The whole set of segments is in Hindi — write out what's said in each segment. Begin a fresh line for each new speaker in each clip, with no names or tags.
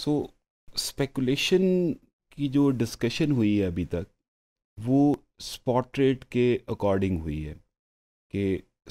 सो so, स्पेकुलेशन की जो डिस्कशन हुई है अभी तक वो स्पॉट रेट के अकॉर्डिंग हुई है कि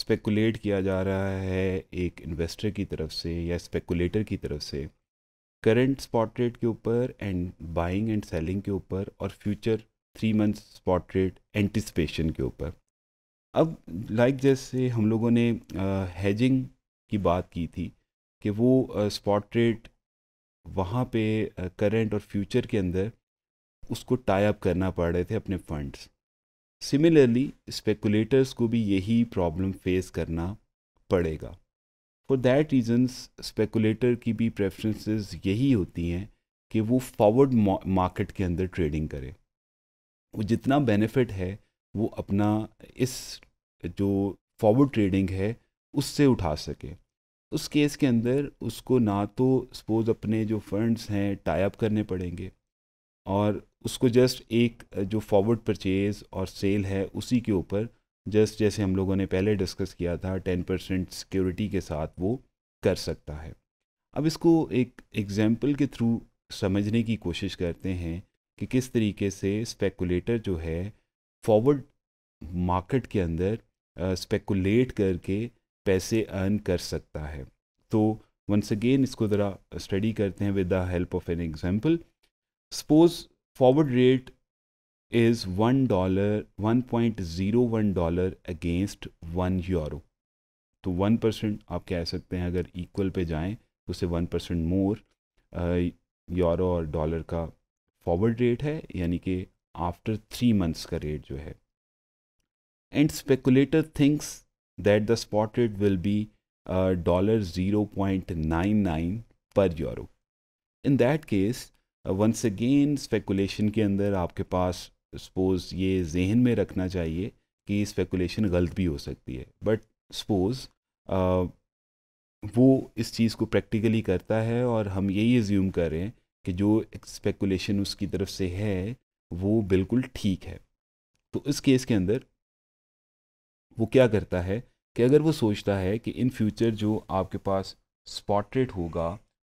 स्पेकुलेट किया जा रहा है एक इन्वेस्टर की तरफ से या स्पेकुलेटर की तरफ से करंट स्पॉट रेट के ऊपर एंड बाइंग एंड सेलिंग के ऊपर और future three month spot rate anticipation के ऊपर अब लाइक like जैसे हम लोगों ने हैजिंग की बात की थी कि वो स्पॉट रेट वहाँ पे करंट और फ्यूचर के अंदर उसको टाई अप करना पड़ रहे थे अपने फंड्स सिमिलरली स्पेकुलेटर्स को भी यही प्रॉब्लम फेस करना पड़ेगा फॉर दैट रीजन्स स्पेकुलेटर की भी प्रेफरेंसेस यही होती हैं कि वो फॉरवर्ड मार्केट के अंदर ट्रेडिंग करे वो जितना बेनिफिट है वो अपना इस जो फॉरवर्ड ट्रेडिंग है उससे उठा सके उस केस के अंदर उसको ना तो सपोज अपने जो फंड्स हैं अप करने पड़ेंगे और उसको जस्ट एक जो फॉरवर्ड परचेज और सेल है उसी के ऊपर जस्ट जैसे हम लोगों ने पहले डिस्कस किया था टेन परसेंट सिक्योरिटी के साथ वो कर सकता है अब इसको एक एग्जाम्पल के थ्रू समझने की कोशिश करते हैं कि किस तरीके से स्पेकुलेटर जो है फॉरवर्ड मार्केट के अंदर स्पेकुलेट करके पैसे अर्न कर सकता है तो वंस अगेन इसको ज़रा स्टडी करते हैं with the help of an example suppose forward rate is one dollar one point zero one dollar against one euro तो वन परसेंट आप कह सकते हैं अगर इक्वल पे जाएं तो उसे वन परसेंट मोर यूरो और डॉलर का फॉरवर्ड रेट है यानी कि आफ्टर थ्री मंथ्स का रेट जो है and speculator thinks that the spot rate will be uh, $0.99 per euro. In that case, once again speculation के अंदर आपके पास सपोज़ ये जहन में रखना चाहिए कि स्पेकुलेशन गलत भी हो सकती है बट सपोज़ uh, वो इस चीज़ को प्रैक्टिकली करता है और हम यही एज्यूम कर रहे हैं कि जो स्पेकुलेशन उसकी तरफ से है वो बिल्कुल ठीक है तो इस केस के अंदर वो क्या करता है कि अगर वो सोचता है कि इन फ्यूचर जो आपके पास स्पॉट रेट होगा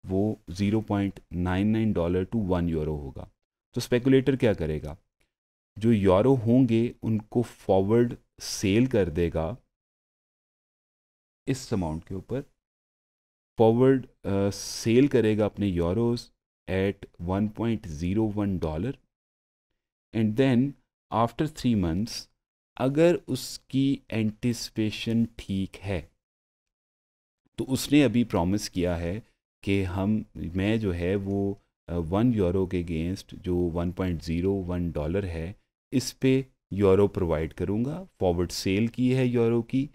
वो 0.99 डॉलर टू वन यूरो होगा तो स्पेकुलेटर क्या करेगा जो यूरो होंगे उनको फॉरवर्ड सेल कर देगा इस अमाउंट के ऊपर फॉरवर्ड सेल करेगा अपने euros at 1.01 dollar and then after three months अगर उसकी एंटिसपेशन ठीक है तो उसने अभी प्रॉमिस किया है कि हम मैं जो है वो वन यूरो के अगेंस्ट जो 1.01 डॉलर है इस पे यूरो प्रोवाइड करूँगा फॉरवर्ड सेल की है यूरो की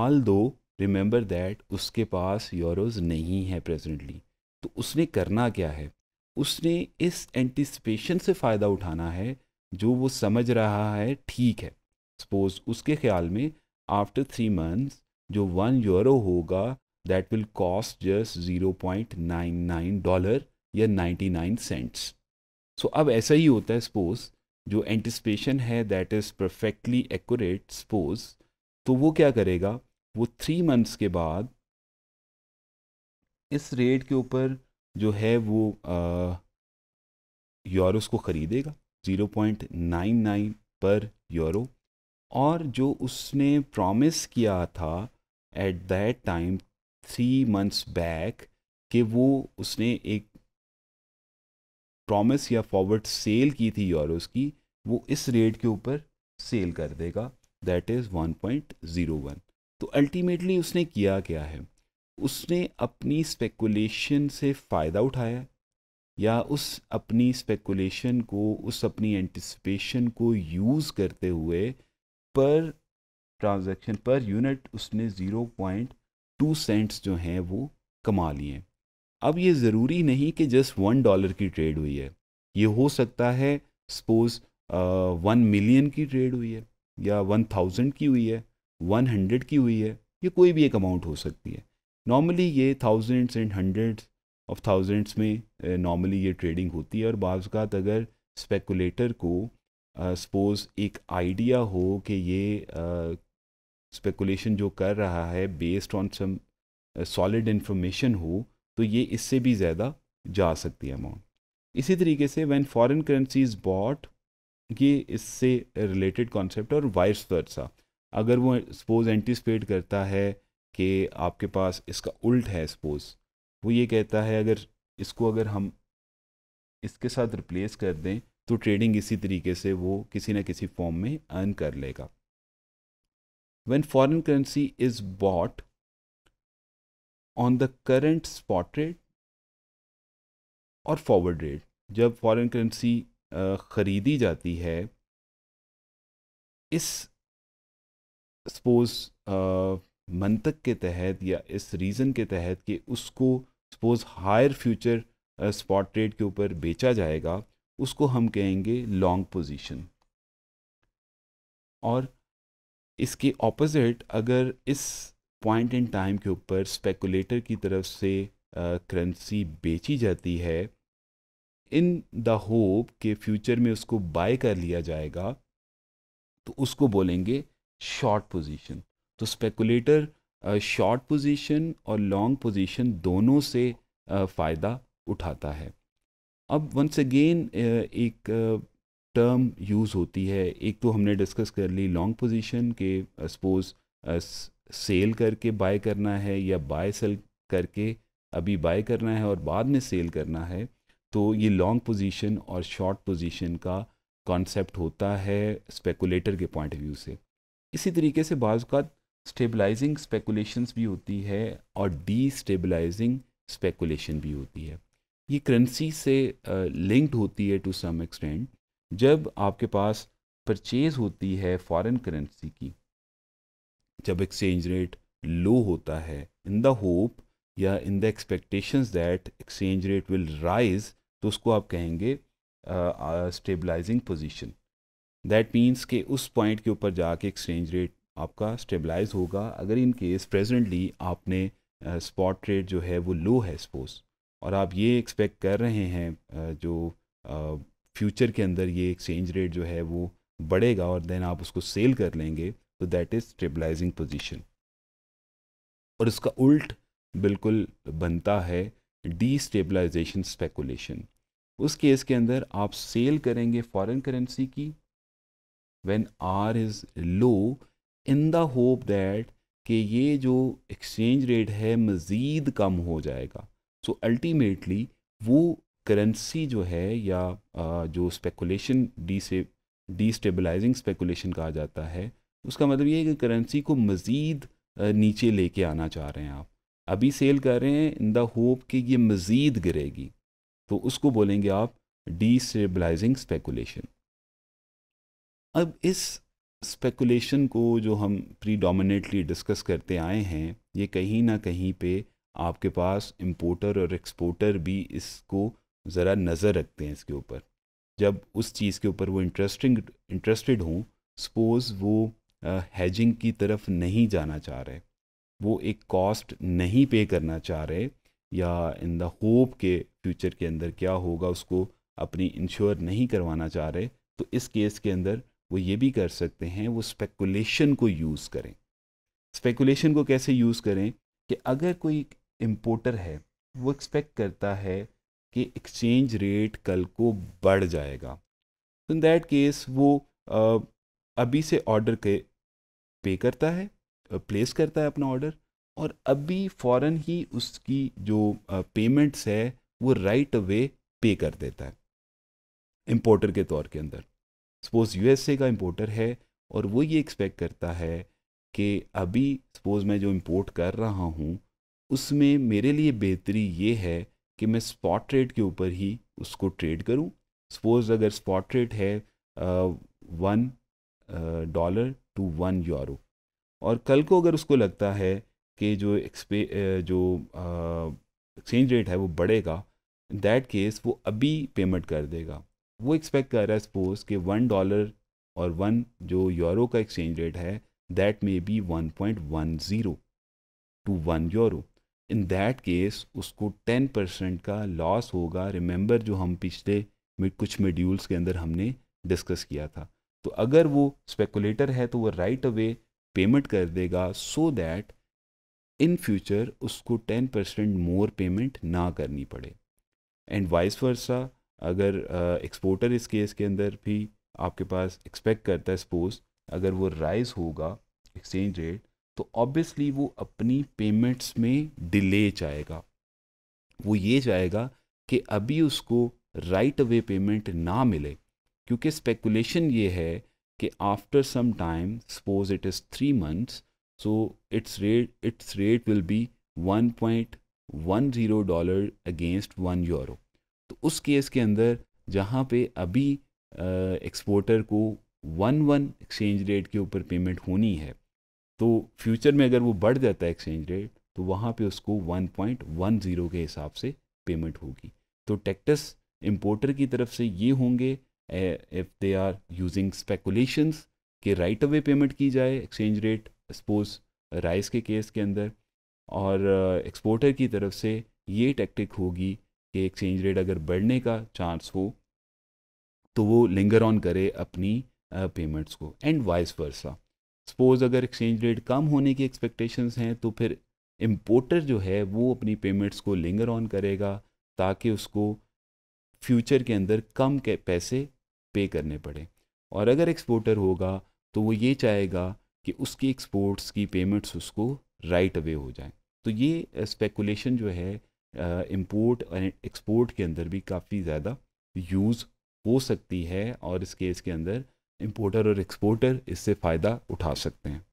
आल दो रिमेंबर दैट उसके पास यूरोज़ नहीं है प्रेजेंटली तो उसने करना क्या है उसने इस एंटिसपेशन से फ़ायदा उठाना है जो वो समझ रहा है ठीक है सपोज उसके ख्याल में आफ्टर थ्री मंथ्स जो वन यूरो होगा that will cost just zero point nine nine dollar या नाइन्टी नाइन सेंट्स सो अब ऐसा ही होता है सपोज जो एंटिसपेशन है that is perfectly accurate suppose तो वो क्या करेगा वो थ्री मंथ्स के बाद इस रेट के ऊपर जो है वो यूरोस को ख़रीदेगा ज़ीरो पॉइंट नाइन नाइन पर यूरो और जो उसने प्रॉमिस किया था at that time three months back कि वो उसने एक प्रॉमिस या फॉरवर्ड सेल की थी यूरोस की वो इस रेट के ऊपर सेल कर देगा that is one point zero one तो अल्टीमेटली उसने किया क्या है उसने अपनी स्पेकुलेशन से फ़ायदा उठाया या उस अपनी स्पेकुलेशन को उस अपनी एंटिसिपेशन को यूज़ करते हुए पर ट्रांजैक्शन पर यूनिट उसने ज़ीरो पॉइंट टू सेंट्स जो हैं वो कमा लिए अब ये ज़रूरी नहीं कि जस्ट वन डॉलर की ट्रेड हुई है ये हो सकता है सपोज वन मिलियन की ट्रेड हुई है या वन थाउजेंड की हुई है वन हंड्रेड की हुई है ये कोई भी एक अमाउंट हो सकती है नॉर्मली ये thousands and hundred of thousands में नॉर्मली ये ट्रेडिंग होती है और बाज़ात अगर स्पेकुलेटर को सपोज़ एक आइडिया हो कि ये स्पेकुलेशन जो कर रहा है based on some solid information हो तो ये इससे भी ज़्यादा जा सकती है अमाउंट इसी तरीके से व्हेन फॉरेन इज़ बॉट ये इससे रिलेटेड कॉन्सेप्ट और वाइस वर्सा अगर वो सपोज एंटिसपेट करता है कि आपके पास इसका उल्ट है सपोज वो ये कहता है अगर इसको अगर हम इसके साथ रिप्लेस कर दें तो ट्रेडिंग इसी तरीके से वो किसी न किसी फॉर्म में अर्न कर लेगा when foreign currency is bought on the current spot rate और फॉरवर्ड रेट जब फॉरन करेंसी ख़रीदी जाती है इस सपोज मंतक के तहत या इस रीज़न के तहत कि उसको suppose higher future spot rate के ऊपर बेचा जाएगा उसको हम कहेंगे लॉन्ग पोजीशन और इसके ऑपोजिट अगर इस पॉइंट इन टाइम के ऊपर स्पेकुलेटर की तरफ से करेंसी बेची जाती है इन द होप के फ्यूचर में उसको बाय कर लिया जाएगा तो उसको बोलेंगे शॉर्ट पोजीशन तो स्पेकुलेटर शॉर्ट पोजीशन और लॉन्ग पोजीशन दोनों से फ़ायदा उठाता है अब वंस अगेन uh, एक टर्म uh, यूज़ होती है एक तो हमने डिस्कस कर ली लॉन्ग पोजीशन के सपोज सेल uh, करके बाय करना है या बाय सेल करके अभी बाय करना है और बाद में सेल करना है तो ये लॉन्ग पोजीशन और शॉर्ट पोजीशन का कॉन्सेप्ट होता है स्पेकुलेटर के पॉइंट ऑफ व्यू से इसी तरीके से बाज़ का स्टेबलाइजिंग स्पेकुलेशंस भी होती है और डी स्टेबलाइजिंग स्पेकुलेशन भी होती है ये करेंसी से लिंक्ड होती है टू सम एक्सटेंट जब आपके पास परचेज होती है फॉरेन करेंसी की जब एक्सचेंज रेट लो होता है इन द होप या in the expectations that exchange rate will rise तो उसको आप कहेंगे स्टेबलाइजिंग पोजीशन दैट मीन्स के उस पॉइंट के ऊपर जाके एक्सचेंज रेट आपका स्टेबलाइज होगा अगर इन केस प्रेजेंटली आपने स्पॉट uh, रेट जो है वो लो है सपोज और आप ये एक्सपेक्ट कर रहे हैं जो फ्यूचर के अंदर ये एक्सचेंज रेट जो है वो बढ़ेगा और देन आप उसको सेल कर लेंगे तो दैट इज़ स्टेबलाइजिंग पोजीशन और इसका उल्ट बिल्कुल बनता है डीस्टेबलाइजेशन स्पेकुलेशन उस केस के अंदर आप सेल करेंगे फॉरेन करेंसी की when R is low in the hope that कि ये जो एक्सचेंज रेट है मज़ीद कम हो जाएगा सो अल्टीमेटली वो करेंसी जो है या जो स्पेकुलेशन डी से डीस्टेबलाइजिंग स्पेकुलेशन कहा जाता है उसका मतलब ये है कि करेंसी को मज़ीद नीचे लेके आना चाह रहे हैं आप अभी सेल कर रहे हैं इन द होप कि ये मज़ीद गिरेगी तो उसको बोलेंगे आप डीस्टेबलाइजिंग स्पेकुलेशन अब इस स्पेकुलेशन को जो हम प्रीडोमिनेटली डिस्कस करते आए हैं ये कहीं ना कहीं पे आपके पास इम्पोर्टर और एक्सपोर्टर भी इसको ज़रा नज़र रखते हैं इसके ऊपर जब उस चीज़ के ऊपर वो इंटरेस्टिंग इंटरेस्टेड हों सपोज़ वो हैजिंग की तरफ नहीं जाना चाह रहे वो एक कॉस्ट नहीं पे करना चाह रहे या इन द होप के फ्यूचर के अंदर क्या होगा उसको अपनी इंश्योर नहीं करवाना चाह रहे तो इस केस के अंदर वो ये भी कर सकते हैं वो स्पेकुलेशन को यूज़ करें स्पेकुलेशन को कैसे यूज़ करें कि अगर कोई इम्पोर्टर है वो एक्सपेक्ट करता है कि एक्सचेंज रेट कल को बढ़ जाएगा तो इन दैट केस वो अभी से ऑर्डर के पे करता है प्लेस करता है अपना ऑर्डर और अभी फ़ौरन ही उसकी जो पेमेंट्स है वो राइट अवे पे कर देता है इम्पोर्टर के तौर के अंदर सपोज़ यूएसए का इम्पोर्टर है और वो ये एक्सपेक्ट करता है कि अभी सपोज़ मैं जो इम्पोर्ट कर रहा हूँ उसमें मेरे लिए बेहतरी ये है कि मैं स्पॉट रेट के ऊपर ही उसको ट्रेड करूं सपोज अगर स्पॉट रेट है one dollar to one euro और कल को अगर उसको लगता है कि जो एक्सपे जो एक्सचेंज रेट है वो बढ़ेगा इन दैट केस वो अभी पेमेंट कर देगा वो एक्सपेक्ट कर रहा है सपोज कि वन डॉलर और वन जो यूरो का एक्सचेंज रेट है that may be one point one zero to one euro in that case उसको टेन परसेंट का लॉस होगा रिमेंबर जो हम पिछले कुछ मेड्यूल्स के अंदर हमने डिस्कस किया था तो अगर वो स्पेकुलेटर है तो वो राइट अवे पेमेंट कर देगा सो दैट इन फ्यूचर उसको टेन परसेंट मोर पेमेंट ना करनी पड़े एंड वाइस वर्सा अगर एक्सपोर्टर इस केस के अंदर भी आपके पास एक्सपेक्ट करता है सपोज अगर वो राइज होगा एक्सचेंज रेट तो ऑब्वियसली वो अपनी पेमेंट्स में डिले चाहेगा वो ये चाहेगा कि अभी उसको राइट अवे पेमेंट ना मिले क्योंकि स्पेकुलेशन ये है कि after some time suppose it is three months so its rate its rate will be one point one zero dollar against one euro तो उस केस के अंदर जहाँ पे अभी एक्सपोर्टर को वन वन एक्सचेंज रेट के ऊपर पेमेंट होनी है तो फ्यूचर में अगर वो बढ़ जाता है एक्सचेंज रेट तो वहाँ पे उसको 1.10 के हिसाब से पेमेंट होगी तो टेक्टस इम्पोर्टर की तरफ से ये होंगे if they are using speculations के राइट अवे पेमेंट की जाए एक्सचेंज रेट सपोज राइस के केस के अंदर और एक्सपोर्टर uh, की तरफ से ये टैक्टिक होगी कि एक्सचेंज रेट अगर बढ़ने का चांस हो तो वो लिंगर ऑन करे अपनी पेमेंट्स uh, को एंड वाइस वर्सा सपोज़ अगर एक्सचेंज रेट कम होने की एक्सपेक्टेशंस हैं तो फिर इम्पोर्टर जो है वो अपनी पेमेंट्स को लिंगर ऑन करेगा ताकि उसको फ्यूचर के अंदर कम के पैसे पे करने पड़े और अगर एक्सपोर्टर होगा तो वो ये चाहेगा कि उसकी एक्सपोर्ट्स की पेमेंट्स उसको राइट अवे हो जाए तो ये स्पेकुलेशन जो है इम्पोर्ट और एक्सपोर्ट के अंदर भी काफ़ी ज़्यादा यूज़ हो सकती है और इस केस के अंदर इम्पोर्टर और एक्सपोर्टर इससे फ़ायदा उठा सकते हैं